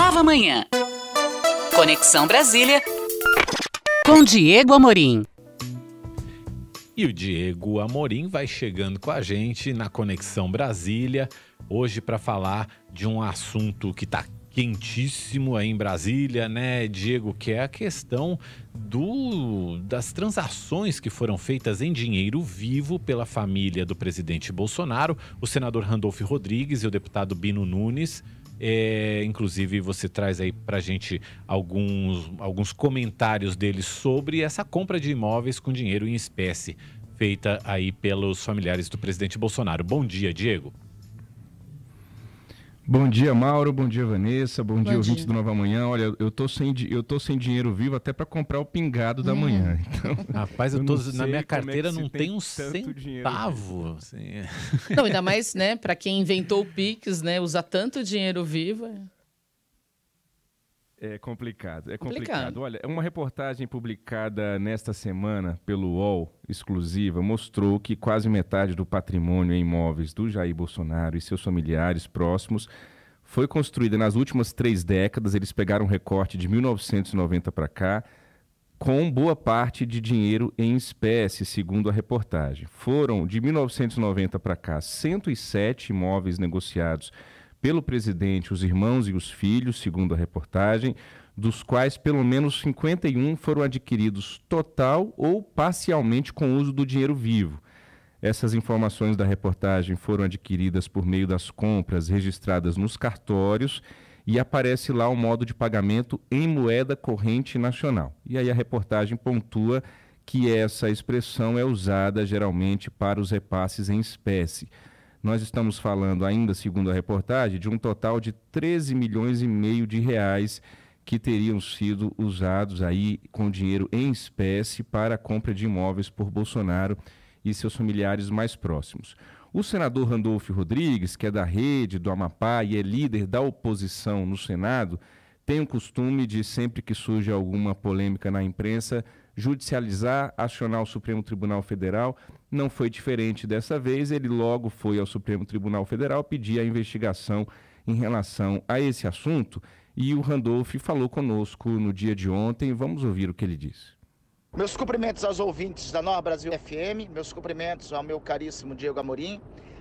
Nova Manhã. Conexão Brasília com Diego Amorim. E o Diego Amorim vai chegando com a gente na Conexão Brasília, hoje para falar de um assunto que está quentíssimo aí em Brasília, né, Diego, que é a questão do das transações que foram feitas em dinheiro vivo pela família do presidente Bolsonaro, o senador Randolfo Rodrigues e o deputado Bino Nunes é, inclusive, você traz aí para gente alguns, alguns comentários dele sobre essa compra de imóveis com dinheiro em espécie feita aí pelos familiares do presidente Bolsonaro. Bom dia, Diego. Bom dia, Mauro. Bom dia, Vanessa. Bom, Bom dia, dia, ouvintes do Nova Manhã. Olha, eu tô sem, eu tô sem dinheiro vivo até para comprar o pingado hum. da uhum. manhã. Então, Rapaz, eu, eu na minha é carteira é não tem, tem um centavo. Assim. Não, ainda mais, né, para quem inventou o Pix, né, usar tanto dinheiro vivo. É é complicado, é complicado. complicado. Olha, uma reportagem publicada nesta semana pelo UOL, exclusiva, mostrou que quase metade do patrimônio em imóveis do Jair Bolsonaro e seus familiares próximos foi construída nas últimas três décadas. Eles pegaram um recorte de 1990 para cá, com boa parte de dinheiro em espécie, segundo a reportagem. Foram, de 1990 para cá, 107 imóveis negociados pelo presidente os irmãos e os filhos, segundo a reportagem, dos quais pelo menos 51 foram adquiridos total ou parcialmente com o uso do dinheiro vivo. Essas informações da reportagem foram adquiridas por meio das compras registradas nos cartórios e aparece lá o modo de pagamento em moeda corrente nacional. E aí a reportagem pontua que essa expressão é usada geralmente para os repasses em espécie. Nós estamos falando, ainda segundo a reportagem, de um total de 13 milhões e meio de reais que teriam sido usados aí com dinheiro em espécie para a compra de imóveis por Bolsonaro e seus familiares mais próximos. O senador Randolfo Rodrigues, que é da rede do Amapá e é líder da oposição no Senado, tem o costume de, sempre que surge alguma polêmica na imprensa, judicializar, acionar o Supremo Tribunal Federal. Não foi diferente dessa vez, ele logo foi ao Supremo Tribunal Federal pedir a investigação em relação a esse assunto. E o Randolph falou conosco no dia de ontem. Vamos ouvir o que ele disse. Meus cumprimentos aos ouvintes da Nova Brasil FM, meus cumprimentos ao meu caríssimo Diego Amorim,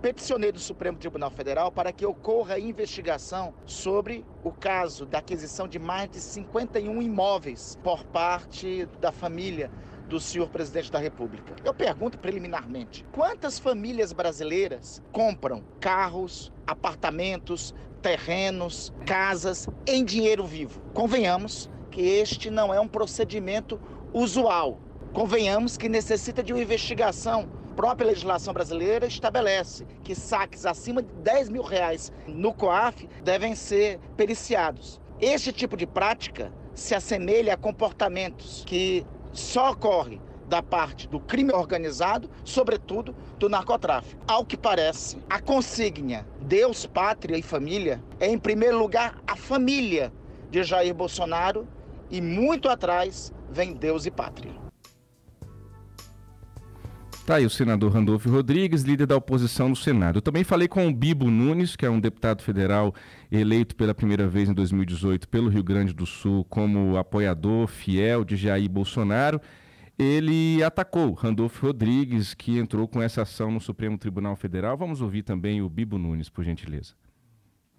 Peticionei do Supremo Tribunal Federal para que ocorra investigação sobre o caso da aquisição de mais de 51 imóveis por parte da família do senhor presidente da República. Eu pergunto preliminarmente: quantas famílias brasileiras compram carros, apartamentos, terrenos, casas em dinheiro vivo? Convenhamos que este não é um procedimento usual. Convenhamos que necessita de uma investigação a própria legislação brasileira estabelece que saques acima de 10 mil reais no COAF devem ser periciados. Este tipo de prática se assemelha a comportamentos que só ocorre da parte do crime organizado, sobretudo do narcotráfico. Ao que parece, a consigna Deus, pátria e família é, em primeiro lugar, a família de Jair Bolsonaro e muito atrás vem Deus e pátria. Tá aí o senador Randolfo Rodrigues, líder da oposição no Senado. Eu também falei com o Bibo Nunes, que é um deputado federal eleito pela primeira vez em 2018 pelo Rio Grande do Sul como apoiador fiel de Jair Bolsonaro. Ele atacou Randolfo Rodrigues, que entrou com essa ação no Supremo Tribunal Federal. Vamos ouvir também o Bibo Nunes, por gentileza.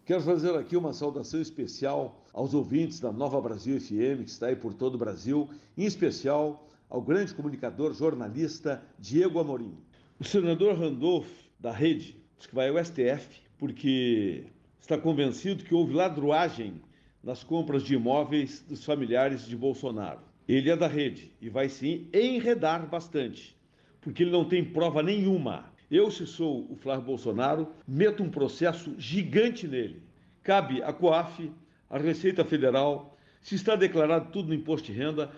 Quero fazer aqui uma saudação especial aos ouvintes da Nova Brasil FM, que está aí por todo o Brasil, em especial ao grande comunicador jornalista Diego Amorim. O senador Randolph, da Rede, diz que vai ao STF porque está convencido que houve ladruagem nas compras de imóveis dos familiares de Bolsonaro. Ele é da Rede e vai sim enredar bastante, porque ele não tem prova nenhuma. Eu, se sou o Flávio Bolsonaro, meto um processo gigante nele. Cabe à COAF, à Receita Federal, se está declarado tudo no imposto de renda,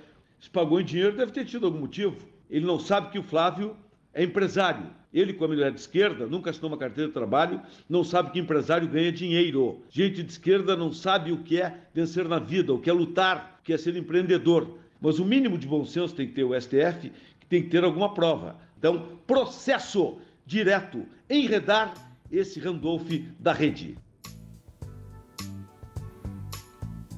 se pagou em dinheiro, deve ter tido algum motivo. Ele não sabe que o Flávio é empresário. Ele, como ele é de esquerda, nunca assinou uma carteira de trabalho, não sabe que empresário ganha dinheiro. Gente de esquerda não sabe o que é vencer na vida, o que é lutar, o que é ser empreendedor. Mas o mínimo de bom senso tem que ter o STF, que tem que ter alguma prova. Então, processo direto, enredar esse Randolph da rede.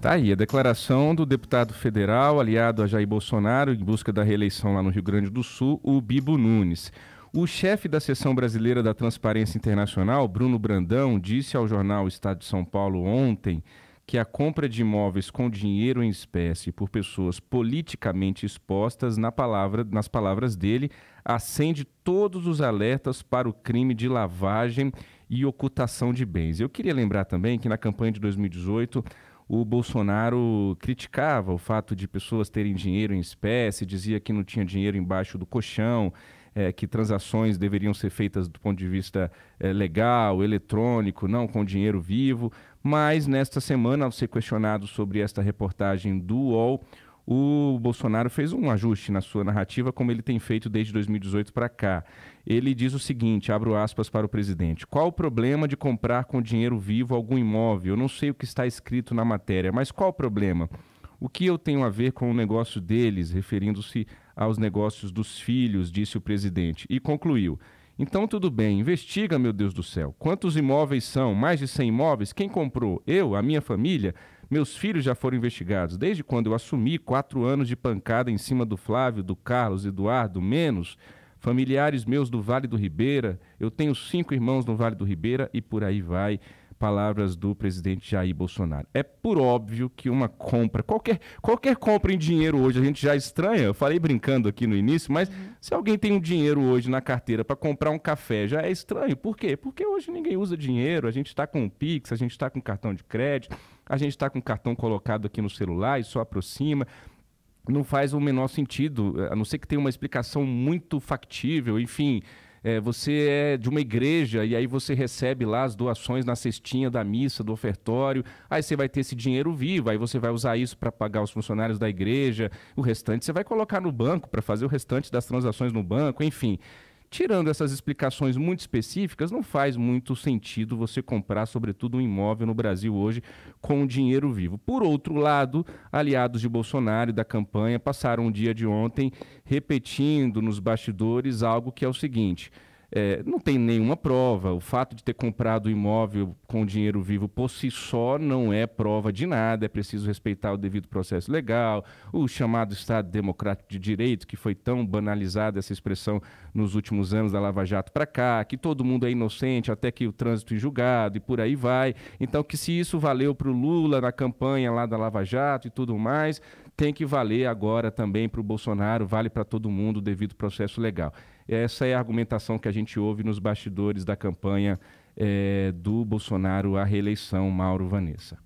Tá aí a declaração do deputado federal aliado a Jair Bolsonaro em busca da reeleição lá no Rio Grande do Sul, o Bibo Nunes. O chefe da seção brasileira da Transparência Internacional, Bruno Brandão, disse ao jornal Estado de São Paulo ontem que a compra de imóveis com dinheiro em espécie por pessoas politicamente expostas, na palavra, nas palavras dele, acende todos os alertas para o crime de lavagem e ocultação de bens. Eu queria lembrar também que na campanha de 2018 o Bolsonaro criticava o fato de pessoas terem dinheiro em espécie, dizia que não tinha dinheiro embaixo do colchão, é, que transações deveriam ser feitas do ponto de vista é, legal, eletrônico, não com dinheiro vivo. Mas nesta semana, ao ser questionado sobre esta reportagem do UOL, o Bolsonaro fez um ajuste na sua narrativa, como ele tem feito desde 2018 para cá. Ele diz o seguinte: abro aspas para o presidente. Qual o problema de comprar com dinheiro vivo algum imóvel? Eu não sei o que está escrito na matéria, mas qual o problema? O que eu tenho a ver com o negócio deles, referindo-se aos negócios dos filhos, disse o presidente. E concluiu. Então tudo bem, investiga, meu Deus do céu. Quantos imóveis são? Mais de 100 imóveis? Quem comprou? Eu? A minha família? Meus filhos já foram investigados. Desde quando eu assumi, quatro anos de pancada em cima do Flávio, do Carlos, Eduardo, menos. Familiares meus do Vale do Ribeira. Eu tenho cinco irmãos no Vale do Ribeira e por aí vai. Palavras do presidente Jair Bolsonaro. É por óbvio que uma compra, qualquer, qualquer compra em dinheiro hoje, a gente já estranha. Eu falei brincando aqui no início, mas se alguém tem um dinheiro hoje na carteira para comprar um café, já é estranho. Por quê? Porque hoje ninguém usa dinheiro, a gente está com o Pix, a gente está com cartão de crédito a gente está com o cartão colocado aqui no celular e só aproxima não faz o menor sentido, eh, a não ser que tenha uma explicação muito factível, enfim. É, você é de uma igreja e aí você recebe lá as doações na cestinha da missa, do ofertório, aí você vai ter esse dinheiro vivo, aí você vai usar isso para pagar os funcionários da igreja, o restante você vai colocar no banco para fazer o restante das transações no banco, enfim. Tirando essas explicações muito específicas, não faz muito sentido você comprar, sobretudo, um imóvel no Brasil hoje com dinheiro vivo. Por outro lado, aliados de Bolsonaro e da campanha passaram o dia de ontem repetindo nos bastidores algo que é o seguinte é, não tem nenhuma prova. O fato de ter comprado o imóvel com dinheiro vivo por si só não é prova de nada. É preciso respeitar o devido processo legal, o chamado Estado Democrático de Direito, que foi tão banalizada essa expressão nos últimos anos da Lava Jato para cá, que todo mundo é inocente até que o trânsito é julgado e por aí vai. Então, que se isso valeu para o Lula na campanha lá da Lava Jato e tudo mais, tem que valer agora também para o Bolsonaro, vale para todo mundo o devido processo legal. Essa é a argumentação que a gente ouve nos bastidores da campanha é, do Bolsonaro à reeleição, Mauro Vanessa.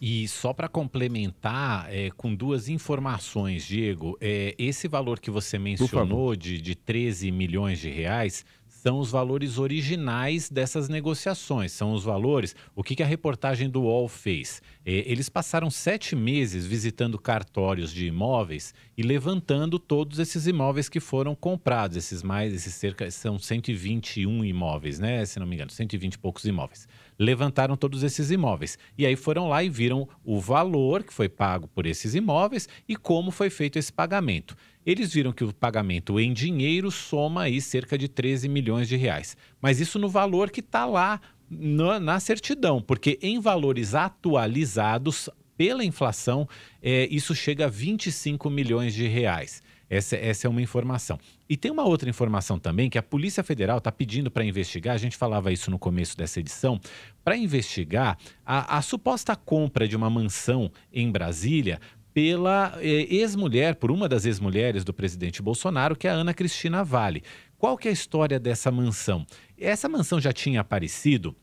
E só para complementar é, com duas informações, Diego, é, esse valor que você mencionou de, de 13 milhões de reais são os valores originais dessas negociações, são os valores. O que, que a reportagem do UOL fez? É, eles passaram sete meses visitando cartórios de imóveis e levantando todos esses imóveis que foram comprados, esses mais, esses cerca, são 121 imóveis, né? Se não me engano, 120 e poucos imóveis. Levantaram todos esses imóveis. E aí foram lá e viram o valor que foi pago por esses imóveis e como foi feito esse pagamento. Eles viram que o pagamento em dinheiro soma aí cerca de 13 milhões de reais. Mas isso no valor que está lá na, na certidão, porque em valores atualizados pela inflação, é, isso chega a 25 milhões de reais. Essa, essa, é uma informação. E tem uma outra informação também que a Polícia Federal está pedindo para investigar, a gente falava isso no começo dessa edição, para investigar a, a, suposta compra de uma mansão em Brasília pela eh, ex-mulher, por uma das ex-mulheres do presidente Bolsonaro, que é a Ana Cristina Vale. Qual que é a história dessa mansão? Essa mansão já tinha aparecido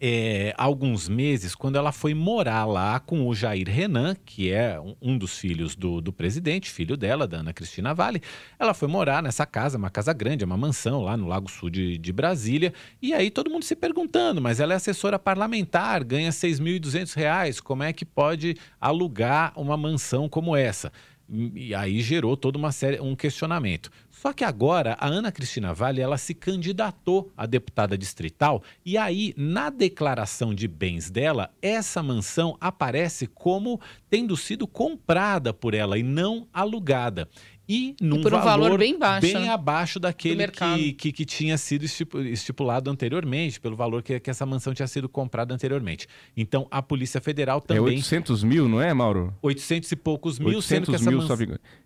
é, há alguns meses, quando ela foi morar lá com o Jair Renan, que é um, um dos filhos do, do, presidente, filho dela, da Ana Cristina Vale, ela foi morar nessa casa, uma casa grande, uma mansão lá no Lago Sul de, de Brasília. E aí todo mundo se perguntando, mas ela é assessora parlamentar, ganha 6.200 reais, como é que pode alugar uma mansão como essa? E aí gerou toda uma série, um questionamento. Só que agora a Ana Cristina Vale ela se candidatou a deputada distrital e aí na declaração de bens dela essa mansão aparece como tendo sido comprada por ela e não alugada e num e por um valor, valor bem baixo, bem né, abaixo daquele que, que, que, tinha sido estipulado anteriormente, pelo valor que, que, essa mansão tinha sido comprada anteriormente. Então, a Polícia Federal é também... É 800 mil, não é, Mauro? 800 e poucos mil, 800 sendo que essa mil, mansão...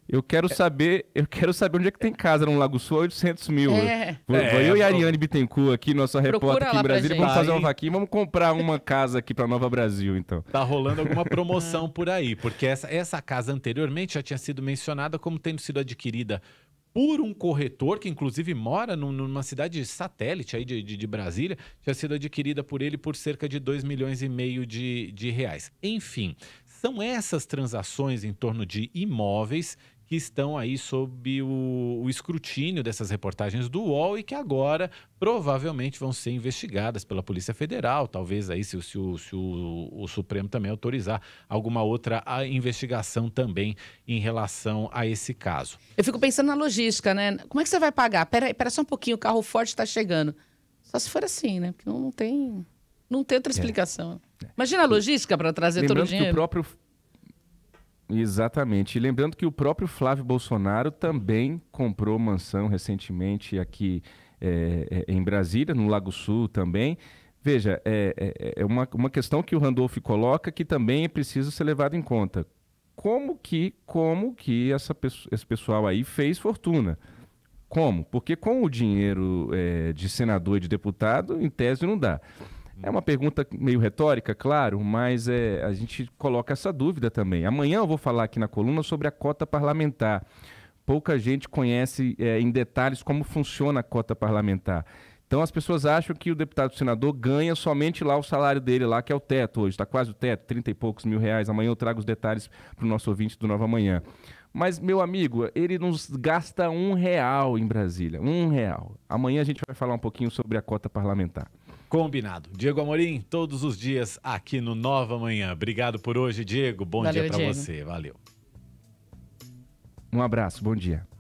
Eu quero é. saber, eu quero saber onde é que tem casa no Lago Sul, 800 mil. É. Vou, é, eu e a Ariane Bittencourt aqui, nossa repórter aqui em Brasília, vamos fazer uma vaquinha, vamos comprar uma casa aqui para Nova Brasil, então. Tá rolando alguma promoção por aí, porque essa, essa casa anteriormente já tinha sido mencionada como tendo sido adquirida por um corretor que inclusive mora numa cidade satélite aí de, de, de, Brasília, tinha sido adquirida por ele por cerca de 2 milhões e meio de, de reais. Enfim, são essas transações em torno de imóveis que estão aí sob o, o escrutínio dessas reportagens do UOL e que agora provavelmente vão ser investigadas pela Polícia Federal, talvez aí se, se, o, se o, o Supremo também autorizar alguma outra ah, investigação também em relação a esse caso. Eu fico pensando na logística, né? Como é que você vai pagar? Pera, pera só um pouquinho, o carro forte está chegando. Só se for assim, né? Porque não, não tem, não tem outra é. explicação. É. Imagina a logística para trazer Lembrando todo o dinheiro. Que o próprio Exatamente. E lembrando que o próprio Flávio Bolsonaro também comprou mansão recentemente aqui é, é, em Brasília, no Lago Sul também. Veja, é, é, é uma, uma questão que o Randolph coloca que também é preciso ser levado em conta. Como que, como que essa, esse pessoal aí fez fortuna? Como? Porque com o dinheiro é, de senador e de deputado, em tese não dá. É uma pergunta meio retórica, claro, mas é, a gente coloca essa dúvida também. Amanhã eu vou falar aqui na coluna sobre a cota parlamentar. Pouca gente conhece é, em detalhes como funciona a cota parlamentar. Então as pessoas acham que o deputado senador ganha somente lá o salário dele, lá que é o teto hoje, está quase o teto, 30 e poucos mil reais. Amanhã eu trago os detalhes para o nosso ouvinte do Nova Manhã. Mas, meu amigo, ele nos gasta um real em Brasília. Um real. Amanhã a gente vai falar um pouquinho sobre a cota parlamentar. Combinado. Diego Amorim, todos os dias aqui no Nova Manhã. Obrigado por hoje, Diego. Bom Valeu, dia para você. Valeu. Um abraço, bom dia.